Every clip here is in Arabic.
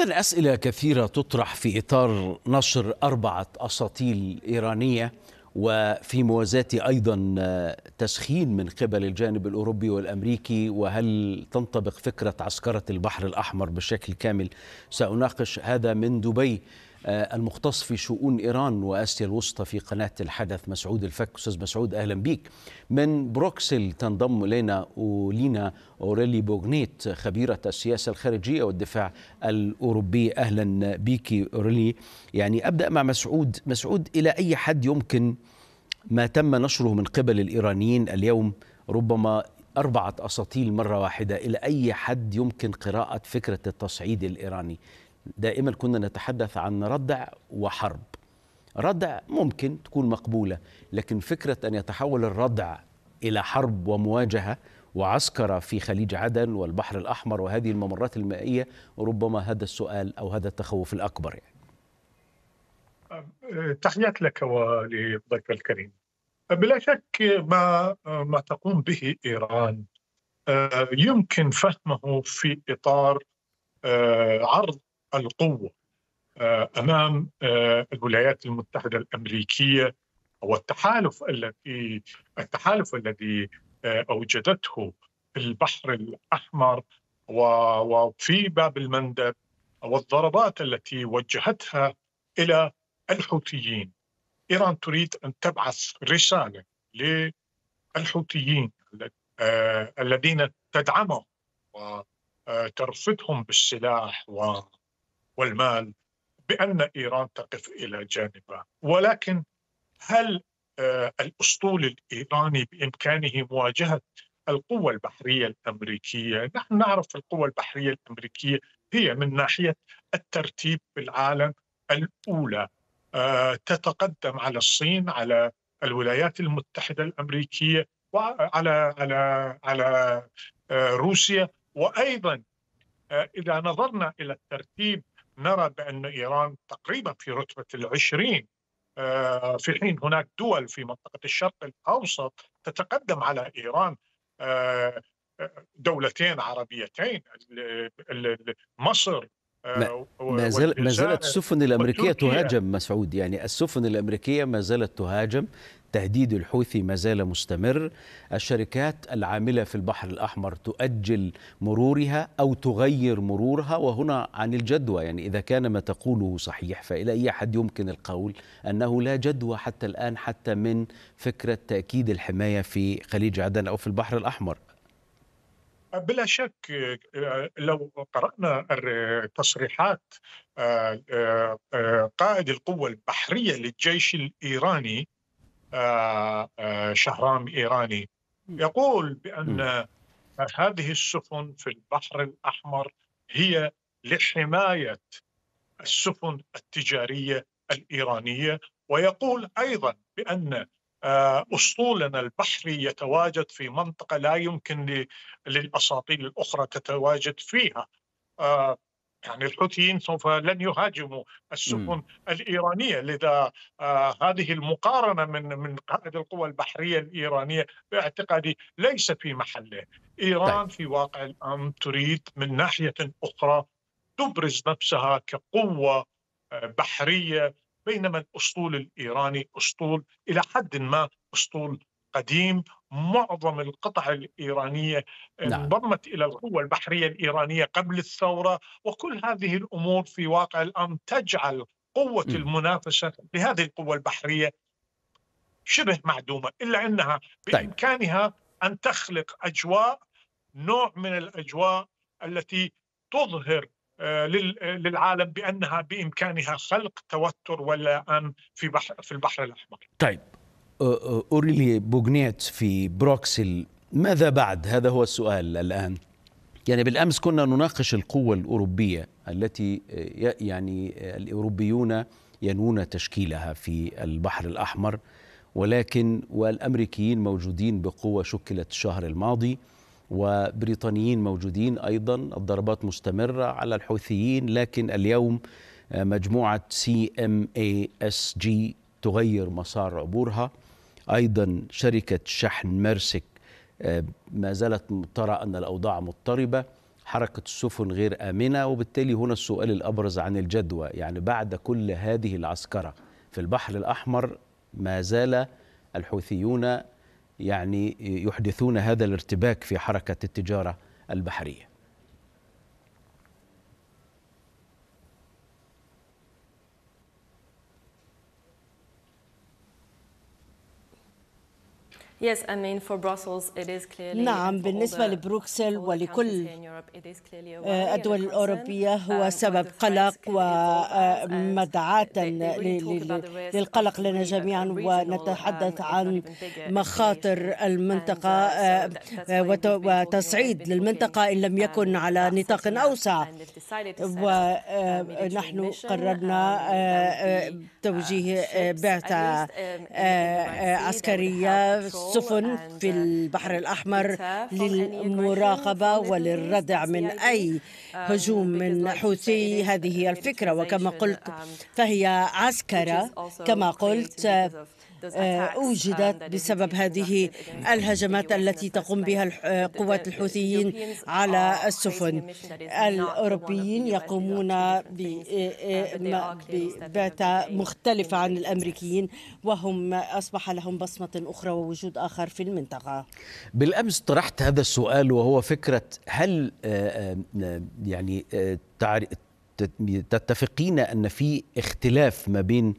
إذا أسئلة كثيرة تطرح في إطار نشر أربعة أساطيل إيرانية وفي موازاة أيضا آه، تسخين من قبل الجانب الأوروبي والأمريكي وهل تنطبق فكرة عسكرة البحر الأحمر بشكل كامل سأناقش هذا من دبي آه، المختص في شؤون إيران وآسيا الوسطى في قناة الحدث مسعود الفك أستاذ مسعود أهلا بك من بروكسل تنضم إلينا أولينا أوريلي بوغنيت خبيرة السياسة الخارجية والدفاع الأوروبي أهلا بك أوريلي يعني أبدأ مع مسعود مسعود إلى أي حد يمكن ما تم نشره من قبل الإيرانيين اليوم ربما أربعة أساطيل مرة واحدة إلى أي حد يمكن قراءة فكرة التصعيد الإيراني دائما كنا نتحدث عن ردع وحرب ردع ممكن تكون مقبولة لكن فكرة أن يتحول الردع إلى حرب ومواجهة وعسكرة في خليج عدن والبحر الأحمر وهذه الممرات المائية ربما هذا السؤال أو هذا التخوف الأكبر يعني. تحيات لك ولضيفك الكريم بلا شك ما ما تقوم به ايران يمكن فهمه في اطار عرض القوه آه، امام آه، الولايات المتحده الامريكيه والتحالف الذي التحالف الذي آه، اوجدته البحر الاحمر وفي باب المندب والضربات التي وجهتها الى الحوثيين ايران تريد ان تبعث رساله للحوثيين الذين تدعمهم وترفضهم بالسلاح و والمال بأن إيران تقف إلى جانبه ولكن هل آه، الأسطول الإيراني بإمكانه مواجهة القوة البحرية الأمريكية نحن نعرف القوة البحرية الأمريكية هي من ناحية الترتيب في العالم الأولى آه، تتقدم على الصين على الولايات المتحدة الأمريكية وعلى على على آه، روسيا وأيضا إذا نظرنا إلى الترتيب نرى بأن إيران تقريبا في رتبة العشرين آه، في حين هناك دول في منطقة الشرق الأوسط تتقدم على إيران آه، آه، دولتين عربيتين مصر آه، ما, زالت ما زالت السفن الامريكيه تهاجم مسعود يعني السفن الامريكيه ما زالت تهاجم تهديد الحوثي ما زال مستمر الشركات العامله في البحر الاحمر تؤجل مرورها او تغير مرورها وهنا عن الجدوى يعني اذا كان ما تقوله صحيح فالى اي حد يمكن القول انه لا جدوى حتى الان حتى من فكره تاكيد الحمايه في خليج عدن او في البحر الاحمر بلا شك آه، لو قرأنا تصريحات آه، آه، قائد القوة البحرية للجيش الإيراني شهرام إيراني يقول بأن هذه السفن في البحر الأحمر هي لحماية السفن التجارية الإيرانية ويقول أيضا بأن اسطولنا آه، البحري يتواجد في منطقه لا يمكن للاساطيل الاخرى تتواجد فيها. آه، يعني الحوثيين سوف لن يهاجموا السفن الايرانيه لذا آه هذه المقارنه من من قائد القوى البحريه الايرانيه باعتقادي ليس في محله ايران طيب. في واقع الامر تريد من ناحيه اخرى تبرز نفسها كقوه آه، بحريه بينما الاسطول الايراني اسطول الى حد ما اسطول قديم معظم القطع الايرانيه نعم. انضمت الى القوه البحريه الايرانيه قبل الثوره وكل هذه الامور في واقع الامر تجعل قوه م. المنافسه لهذه القوه البحريه شبه معدومه الا انها طيب. بامكانها ان تخلق اجواء نوع من الاجواء التي تظهر آه، للعالم بانها بامكانها خلق توتر ولا ان في بحر في البحر الاحمر. طيب اوريلي بوغنيت في بروكسل ماذا بعد؟ هذا هو السؤال الان. يعني بالامس كنا نناقش القوه الاوروبيه التي آه، يعني آه، الاوروبيون ينوون تشكيلها في البحر الاحمر ولكن والامريكيين موجودين بقوه شكلت الشهر الماضي وبريطانيين موجودين أيضا الضربات مستمرة على الحوثيين لكن اليوم آه، مجموعة سي ام اي اس جي تغير مسار عبورها أيضا شركة شحن مرسك آه، ما زالت ترى أن الأوضاع مضطربة حركة السفن غير آمنة وبالتالي هنا السؤال الأبرز عن الجدوى يعني بعد كل هذه العسكرة في البحر الأحمر ما زال الحوثيون يعني يحدثون هذا الارتباك في حركه التجاره البحريه نعم بالنسبة لبروكسل ولكل آه، الدول الأوروبية هو um, سبب قلق ومدعاة آه، للقلق لنا جميعا um, ونتحدث عن مخاطر uh, المنطقة آه، وتصعيد للمنطقة إن لم um, يكن على نطاق أوسع ونحن قررنا توجيه uh, بعثة عسكرية السفن في uh, البحر الأحمر للمراقبة وللردع من أي um, هجوم من حوثي هذه هي الفكرة وكما قلت um, فهي عسكرة كما قلت آه، أوجدت بسبب هذه الهجمات التي تقوم بها قوات الحوثيين على السفن الأوروبيين يقومون آه، uh, آه، بباتة مختلفة عن الأمريكيين وهم أصبح لهم بصمة أخرى ووجود آخر في المنطقة بالأمس طرحت هذا السؤال وهو فكرة هل يعني تتفقين أن في اختلاف ما بين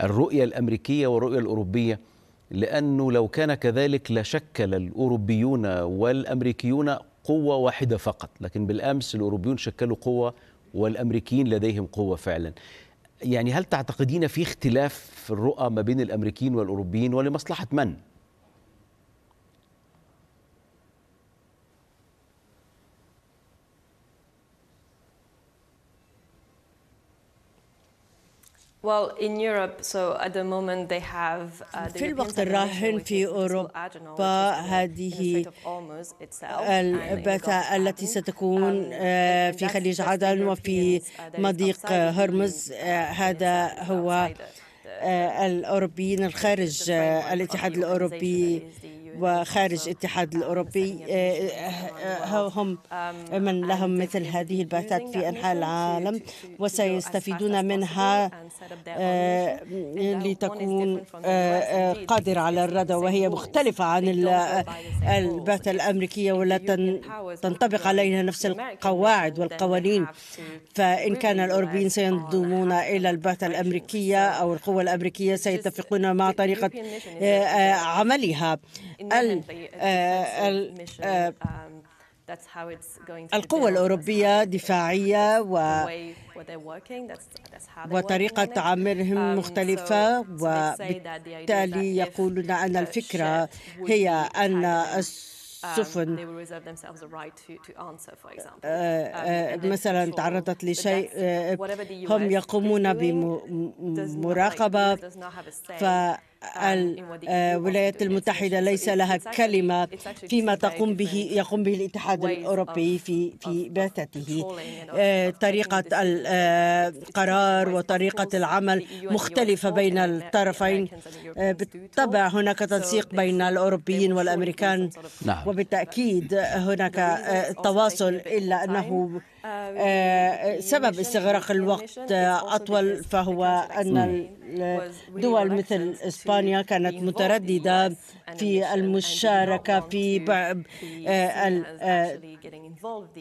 الرؤية الأمريكية والرؤية الأوروبية لأنه لو كان كذلك لشكل الأوروبيون والأمريكيون قوة واحدة فقط لكن بالأمس الأوروبيون شكلوا قوة والأمريكيين لديهم قوة فعلا يعني هل تعتقدين في اختلاف في الرؤى ما بين الأمريكيين والأوروبيين ولمصلحة من؟ Uh, في الوقت الراهن في أوروبا هذه البتة التي ستكون um, آه، في خليج عدن وفي uh, مضيق هرمز آه، uh, هذا هو آه، الأوروبيين الخارج الاتحاد الأوروبي وخارج الاتحاد الأوروبي آه، آه، هم من لهم مثل هذه البعثات في أنحاء العالم وسيستفيدون منها آه، لتكون قادرة على الردع وهي مختلفة عن البعثة الأمريكية ولا تنطبق عليها نفس القواعد والقوانين فإن كان الأوروبيين سينضمون إلى البعثة الأمريكية أو القوة الأمريكية سيتفقون مع طريقة عملها آه، آه، um, القوة الأوروبية دفاعية و وطريقة عملهم um, مختلفة وبالتالي يقولون uh, أن الفكرة هي أن um, السفن آه، مثلا تعرضت لشيء هم يقومون بمراقبة ف الولايات آه، e المتحدة ليس لها كلمة فيما تقوم به يقوم به الاتحاد الأوروبي في في بعثته آه، طريقة القرار آه، وطريقة العمل e e مختلفة بين الطرفين بالطبع هناك تنسيق بين الأوروبيين والأمريكان نعم. وبالتأكيد هناك تواصل إلا أنه آه، آه، يعني سبب استغراق الوقت آه، أطول فهو أن دول مثل إسبانيا كانت مترددة في المشاركة في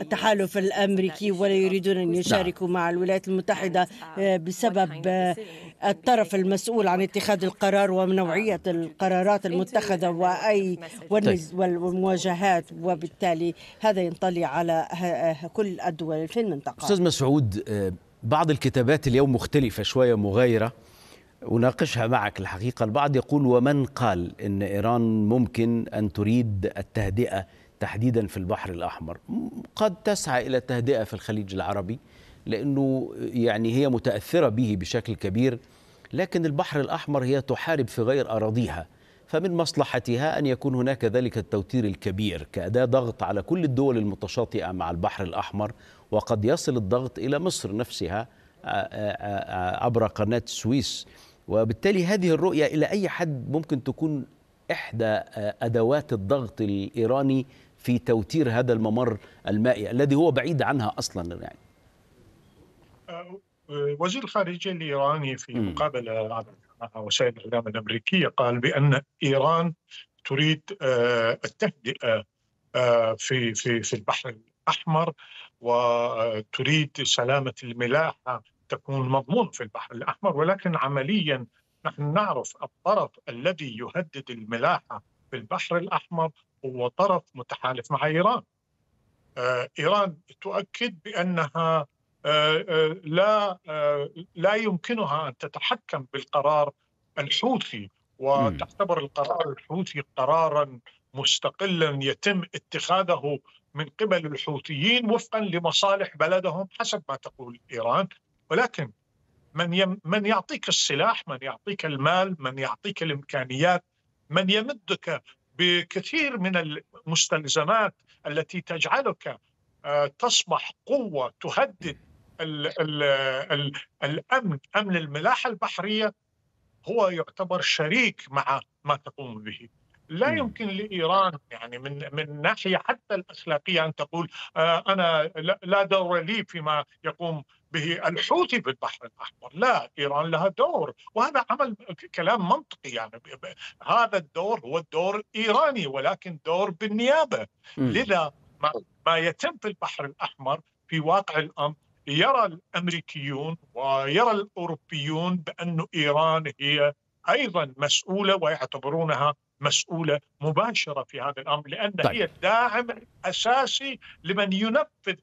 التحالف الأمريكي ولا يريدون أن يشاركوا مع الولايات المتحدة uh, بسبب الطرف المسؤول عن اتخاذ القرار uh, ونوعية القرارات المتخذة وأي والمواجهات وبالتالي هذا ينطلي على كل الدول والفين المنطقه أستاذ مسعود آه، بعض الكتابات اليوم مختلفة شوية مغايرة أناقشها معك الحقيقة البعض يقول ومن قال أن إيران ممكن أن تريد التهدئة تحديدا في البحر الأحمر قد تسعى إلى التهدئة في الخليج العربي لأنه يعني هي متأثرة به بشكل كبير لكن البحر الأحمر هي تحارب في غير أراضيها فمن مصلحتها أن يكون هناك ذلك التوتير الكبير كأداة ضغط على كل الدول المتشاطئة مع البحر الأحمر وقد يصل الضغط إلى مصر نفسها عبر قناة السويس وبالتالي هذه الرؤية إلى أي حد ممكن تكون إحدى أدوات الضغط الإيراني في توتير هذا الممر المائي الذي هو بعيد عنها أصلا يعني أه، وزير الخارجية الإيراني في مقابلة وسائل الاعلام الامريكيه قال بان ايران تريد آه، التهدئه آه، في في في البحر الاحمر وتريد سلامه الملاحه تكون مضمون في البحر الاحمر ولكن عمليا نحن نعرف الطرف الذي يهدد الملاحه في البحر الاحمر هو طرف متحالف مع ايران. آه، ايران تؤكد بانها آه، آه، لا آه، لا يمكنها ان تتحكم بالقرار الحوثي وتعتبر القرار الحوثي قرارا مستقلا يتم اتخاذه من قبل الحوثيين وفقا لمصالح بلدهم حسب ما تقول ايران ولكن من يم من يعطيك السلاح، من يعطيك المال، من يعطيك الامكانيات، من يمدك بكثير من المستلزمات التي تجعلك تصبح قوه تهدد الـ الـ الامن امن الملاحه البحريه هو يعتبر شريك مع ما تقوم به لا يمكن لايران يعني من من ناحيه حتى الاخلاقيه ان تقول آه، انا لا دور لي فيما يقوم به الحوثي في البحر الاحمر، لا ايران لها دور وهذا عمل كلام منطقي يعني هذا الدور هو الدور الايراني ولكن دور بالنيابه لذا ما يتم في البحر الاحمر في واقع الامر يرى الامريكيون ويرى الاوروبيون بان ايران هي ايضا مسؤوله ويعتبرونها مسؤوله مباشره في هذا الامر لان طيب. هي الداعم الاساسي لمن ينفذ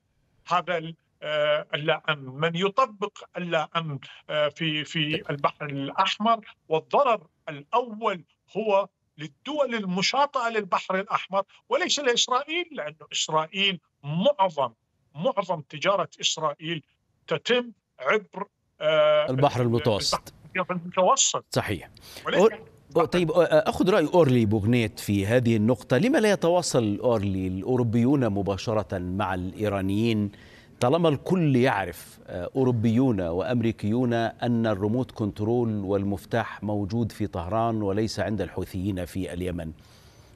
هذا آه، اللا امن، من يطبق اللا امن آه، في في طيب. البحر الاحمر والضرر الاول هو للدول المشاطئه للبحر الاحمر وليس لاسرائيل لانه اسرائيل معظم معظم تجاره اسرائيل تتم عبر آه، البحر المتوسط البحر المتوسط صحيح طيب اخذ راي اورلي بوغنيت في هذه النقطه لما لا يتواصل اورلي الاوروبيون مباشره مع الايرانيين طالما الكل يعرف آه، اوروبيون وامريكيون ان الريموت كنترول والمفتاح موجود في طهران وليس عند الحوثيين في اليمن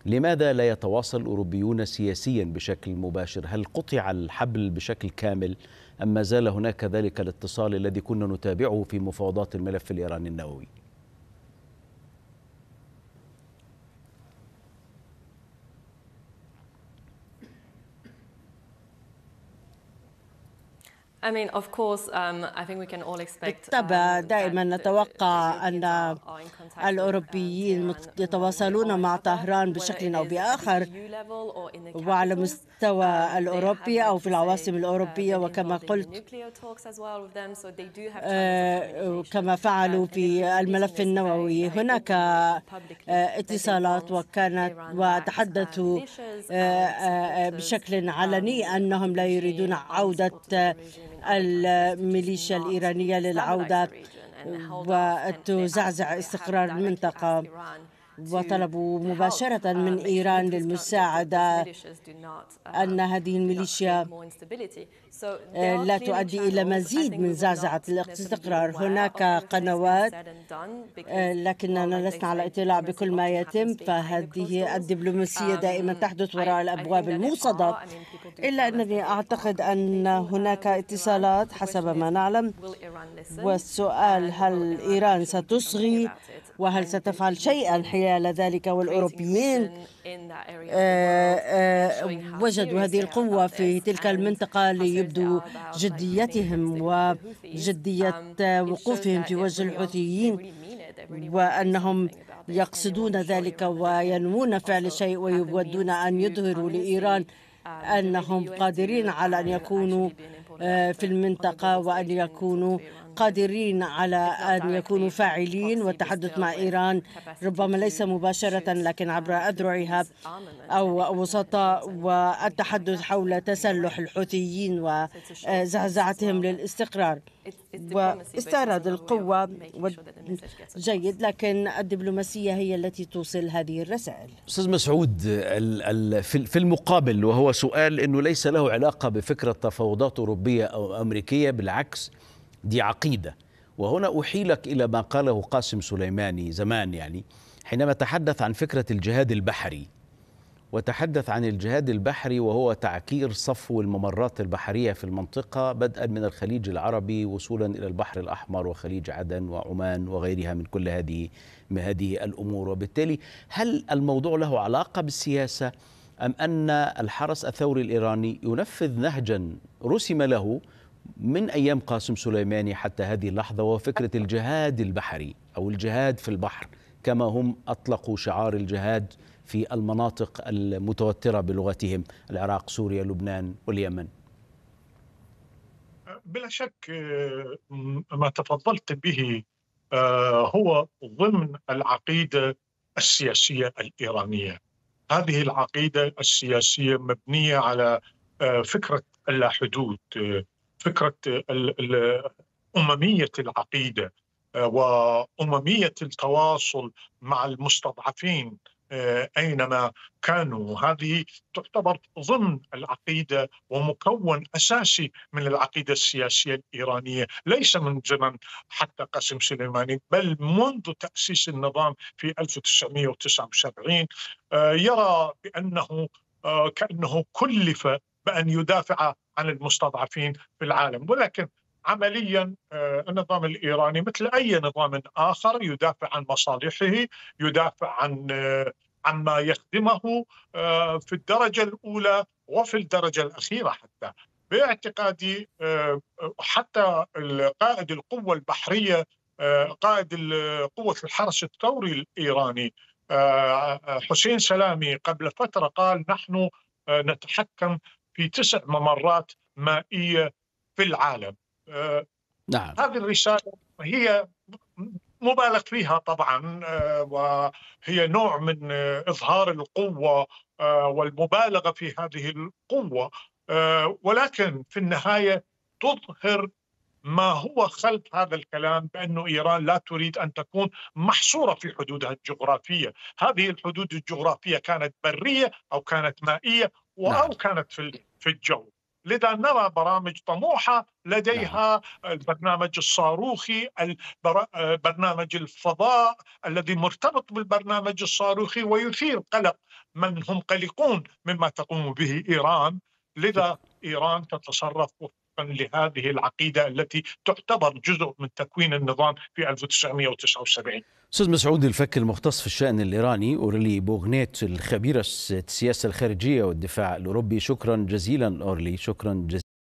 لماذا لا يتواصل الأوروبيون سياسيا بشكل مباشر هل قطع الحبل بشكل كامل أم ما زال هناك ذلك الاتصال الذي كنا نتابعه في مفاوضات الملف الإيراني النووي Um, بالطبع um, دائما نتوقع أن الأوروبيين um, يتواصلون مع طهران بشكل أو بآخر وعلى مستوى الأوروبي أو في العواصم uh, الأوروبية وكما قلت آه، كما فعلوا في الملف النووي هناك آه، اتصالات وكانت وتحدثوا آه، بشكل علني أنهم لا يريدون عودة الميليشيا الإيرانية للعودة وتزعزع استقرار المنطقة وطلبوا مباشرة uh, من إيران للمساعدة uh, أن هذه الميليشيا uh, لا تؤدي إلى مزيد من زعزعة الاستقرار هناك قنوات لكننا لسنا على اطلاع بكل ما يتم فهذه الدبلوماسية um, دائما تحدث وراء الأبواب الموصدة إلا أنني أعتقد أن هناك اتصالات حسب ما نعلم والسؤال هل إيران ستصغي وهل ستفعل شيئا حيال ذلك والأوروبيين آه، آه، وجدوا هذه القوة في تلك المنطقة ليبدوا جديتهم وجدية وقوفهم في وجه الحوثيين وأنهم يقصدون ذلك وينوون فعل شيء ويودون أن يظهروا لإيران أنهم قادرين على أن يكونوا آه، في المنطقة وأن يكونوا قادرين على أن يكونوا فاعلين والتحدث مع إيران ربما ليس مباشرة لكن عبر أذرعها أو وسطاء والتحدث حول تسلح الحوثيين وزعزعتهم آه، للاستقرار واستعراض القوة جيد لكن الدبلوماسية هي التي توصل هذه الرسائل أستاذ مسعود في المقابل وهو سؤال أنه ليس له علاقة بفكرة تفاوضات أوروبية أو أمريكية بالعكس دي عقيدة وهنا أحيلك إلى ما قاله قاسم سليماني زمان يعني حينما تحدث عن فكرة الجهاد البحري وتحدث عن الجهاد البحري وهو تعكير صفو الممرات البحرية في المنطقة بدءا من الخليج العربي وصولا إلى البحر الأحمر وخليج عدن وعمان وغيرها من كل هذه من هذه الأمور وبالتالي هل الموضوع له علاقة بالسياسة أم أن الحرس الثوري الإيراني ينفذ نهجا رسم له من أيام قاسم سليماني حتى هذه اللحظة وفكرة الجهاد البحري أو الجهاد في البحر كما هم أطلقوا شعار الجهاد في المناطق المتوترة بلغتهم العراق سوريا لبنان واليمن بلا شك آه، ما تفضلت به آه، هو ضمن العقيدة السياسية الإيرانية هذه العقيدة السياسية مبنية على آه، فكرة اللا حدود فكره امميه العقيده آه، وامميه التواصل مع المستضعفين آه، اينما كانوا هذه تعتبر ضمن العقيده ومكون اساسي من العقيده السياسيه الايرانيه ليس من زمن حتى قاسم سليماني بل منذ تاسيس النظام في 1979 آه، يرى بانه كانه كلف بأن يدافع عن المستضعفين في العالم ولكن عمليا آه، النظام الايراني مثل اي نظام اخر يدافع عن مصالحه، يدافع عن آه، عما يخدمه آه، في الدرجه الاولى وفي الدرجه الاخيره حتى. باعتقادي حتى قائد القوه البحريه قائد قوه الحرس الثوري الايراني حسين سلامي قبل فتره قال نحن نتحكم في تسع ممرات مائيه في العالم. آه، نعم. هذه الرساله هي مبالغ فيها طبعا آه، وهي نوع من آه، اظهار القوه والمبالغه في هذه القوه ولكن في النهايه تظهر ما هو خلف هذا الكلام بأن إيران لا تريد أن تكون محصورة في حدودها الجغرافية هذه الحدود الجغرافية كانت برية أو كانت مائية نعم. كانت في في الجو لذا نرى برامج طموحة لديها نعم. البرنامج الصاروخي برنامج الفضاء الذي مرتبط بالبرنامج الصاروخي ويثير قلق من هم قلقون مما تقوم به إيران لذا نعم. إيران تتصرف وفقا لهذه العقيده التي تعتبر جزء من تكوين النظام في 1979 استاذ مسعود الفك المختص في الشان الايراني اورلي بوغنيت الخبيره السياسه الخارجيه والدفاع الاوروبي شكرا جزيلا اورلي شكرا جزيلا